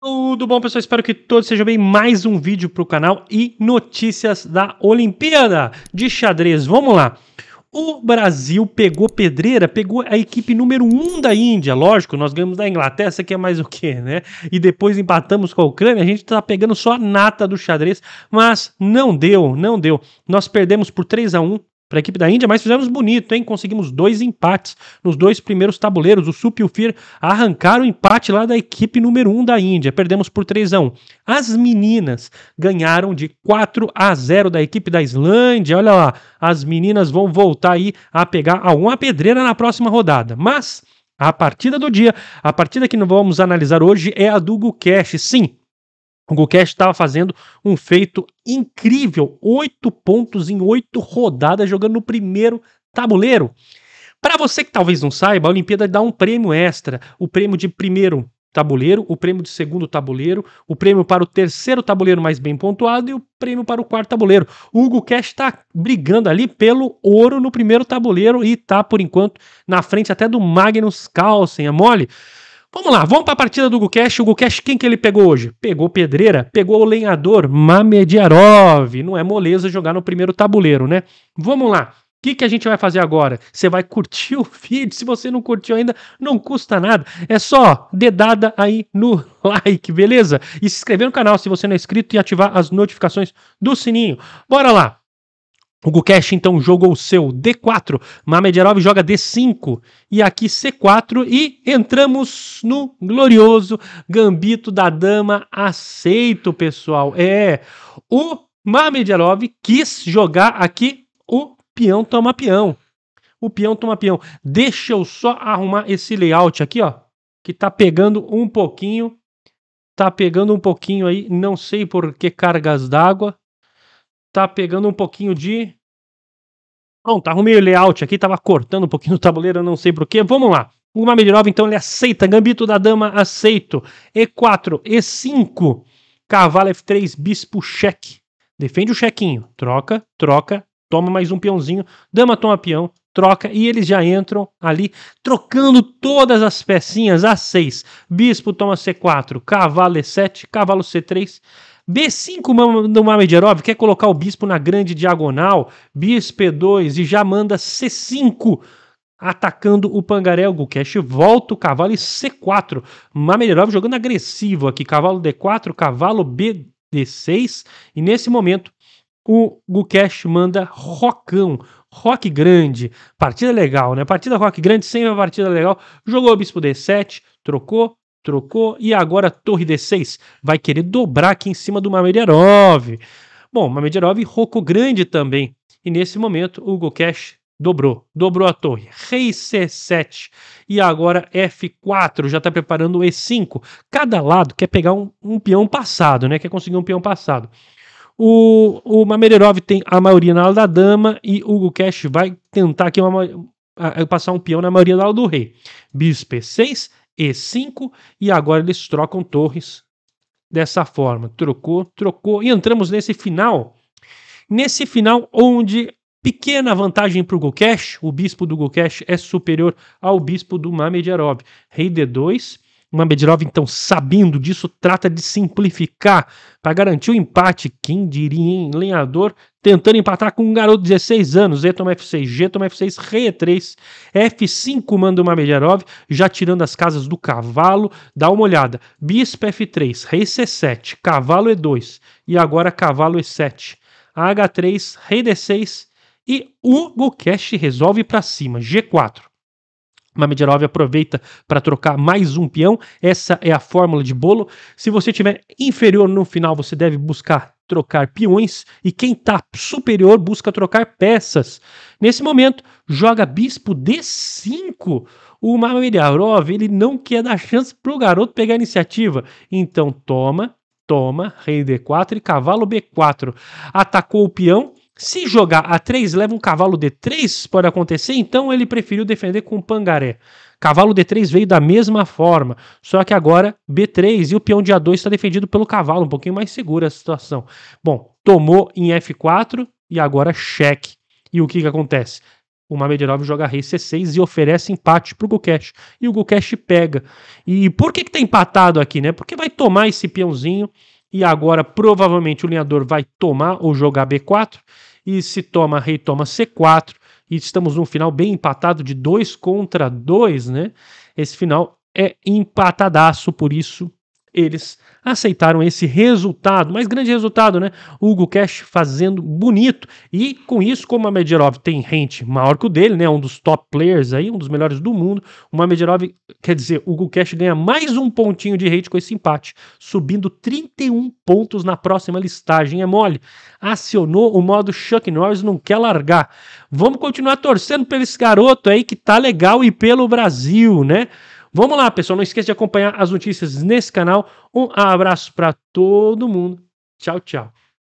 Tudo bom, pessoal? Espero que todos sejam bem. Mais um vídeo para o canal e notícias da Olimpíada de xadrez. Vamos lá. O Brasil pegou pedreira, pegou a equipe número 1 um da Índia. Lógico, nós ganhamos da Inglaterra, essa aqui é mais o que, né? E depois empatamos com a Ucrânia. A gente tá pegando só a nata do xadrez, mas não deu, não deu. Nós perdemos por 3 a 1 para a equipe da Índia, mas fizemos bonito, hein? Conseguimos dois empates nos dois primeiros tabuleiros. O Sup e o Fir arrancaram o empate lá da equipe número 1 um da Índia. Perdemos por 3 a 1. As meninas ganharam de 4 a 0 da equipe da Islândia. Olha lá, as meninas vão voltar aí a pegar alguma pedreira na próxima rodada. Mas a partida do dia, a partida que nós vamos analisar hoje é a do Gukesh. Sim, o GoCast estava fazendo um feito incrível, oito pontos em oito rodadas, jogando no primeiro tabuleiro. Para você que talvez não saiba, a Olimpíada dá um prêmio extra, o prêmio de primeiro tabuleiro, o prêmio de segundo tabuleiro, o prêmio para o terceiro tabuleiro mais bem pontuado e o prêmio para o quarto tabuleiro. O Hugo Cash está brigando ali pelo ouro no primeiro tabuleiro e está, por enquanto, na frente até do Magnus Carlsen. É mole? Vamos lá, vamos para a partida do Gucash. O Gucash, quem que ele pegou hoje? Pegou Pedreira, pegou o lenhador Mamediarov. Não é moleza jogar no primeiro tabuleiro, né? Vamos lá. O que, que a gente vai fazer agora? Você vai curtir o vídeo. Se você não curtiu ainda, não custa nada. É só dedada aí no like, beleza? E se inscrever no canal se você não é inscrito e ativar as notificações do sininho. Bora lá! O Gukesh então jogou o seu D4, Mamedjerov joga D5 e aqui C4 e entramos no glorioso gambito da dama aceito, pessoal. É, o Mamedjerov quis jogar aqui o peão toma peão. O peão toma peão. Deixa eu só arrumar esse layout aqui, ó, que tá pegando um pouquinho, tá pegando um pouquinho aí, não sei por que cargas d'água tá pegando um pouquinho de. tá arrumei o layout aqui, tava cortando um pouquinho o tabuleiro, não sei porquê. Vamos lá. O Mamedirov, então, ele aceita. Gambito da dama, aceito. E4, E5. Cavalo F3, bispo, cheque. Defende o chequinho. Troca, troca, toma mais um peãozinho. Dama toma peão, troca. E eles já entram ali, trocando todas as pecinhas. A6, bispo toma C4, cavalo E7, cavalo C3. B5 no Mamedierov quer colocar o bispo na grande diagonal, bispo E2 e já manda C5 atacando o Pangaré. O Gukesh volta o cavalo e C4. Mamelerov jogando agressivo aqui. Cavalo D4, cavalo B D6. E nesse momento, o Gukesh manda rocão. Rock grande. Partida legal, né? Partida rock grande sempre é uma partida legal. Jogou o bispo D7, trocou, trocou. E agora a torre D6 vai querer dobrar aqui em cima do Mamedyarov. Bom, Mamedyarov rocou grande também E nesse momento, o Hugo Cash dobrou, dobrou a torre. Rei C7 e agora F4, já está preparando o E5. Cada lado quer pegar um, um, peão passado, né? Quer conseguir um peão passado. O, o Mamererov tem a maioria na ala da dama e o Hugo Cash vai tentar aqui uma, passar um peão na maioria na ala do rei. Bispo 6 e5 e agora eles trocam torres dessa forma. Trocou, trocou e entramos nesse final. Nesse final onde pequena vantagem para o Gokesh, o bispo do Gokesh é superior ao bispo do Mamedyarov. Rei D2 Mamedilov, então, sabendo disso, trata de simplificar para garantir o empate. Quem diria, hein? Lenhador tentando empatar com um garoto de 16 anos. E toma F6, G toma F6, Rei e 3, F5 manda o Mamedilov, já tirando as casas do cavalo. Dá uma olhada. Bispo F3, Rei C7, Cavalo E2 e agora Cavalo E7. H3, Rei D6 e o Gokesh resolve para cima. G4. Mamedierov aproveita para trocar mais um peão. Essa é a fórmula de bolo. Se você tiver inferior no final, você deve buscar trocar peões e quem está superior busca trocar peças. Nesse momento, joga bispo D5. O Mamediarov, ele não quer dar chance para o garoto pegar a iniciativa. Então toma, toma, rei D4 e cavalo B4. Atacou o peão, se jogar a 3, leva um cavalo D3, pode acontecer, então ele preferiu defender com o pangaré. Cavalo D3 veio da mesma forma, só que agora B3 e o peão de A2 está defendido pelo cavalo, um pouquinho mais segura a situação. Bom, tomou em F4 e agora cheque. E o que, que acontece? O Mamedov joga rei C6 e oferece empate para o Gukesh. E o Gukesh pega. E por que, que tá empatado aqui, né? Porque vai tomar esse peãozinho e agora provavelmente o linhador vai tomar ou jogar B4, e se toma rei, toma C4, e estamos num final bem empatado de 2 contra 2, né? Esse final é empatadaço, por isso eles aceitaram esse resultado, mais grande resultado, né? O Hugo Cash fazendo bonito e com isso, como a Medjerov tem rente maior que o dele, né? Um dos top players aí, um dos melhores do mundo, uma Medjerov, quer dizer, o Hugo Cash ganha mais um pontinho de rente com esse empate, subindo 31 pontos na próxima listagem. É mole. Acionou o modo Chuck Norris, não quer largar. Vamos continuar torcendo pelo esse garoto aí que tá legal e pelo Brasil, né? Vamos lá, pessoal. Não esqueça de acompanhar as notícias nesse canal. Um abraço para todo mundo. Tchau, tchau.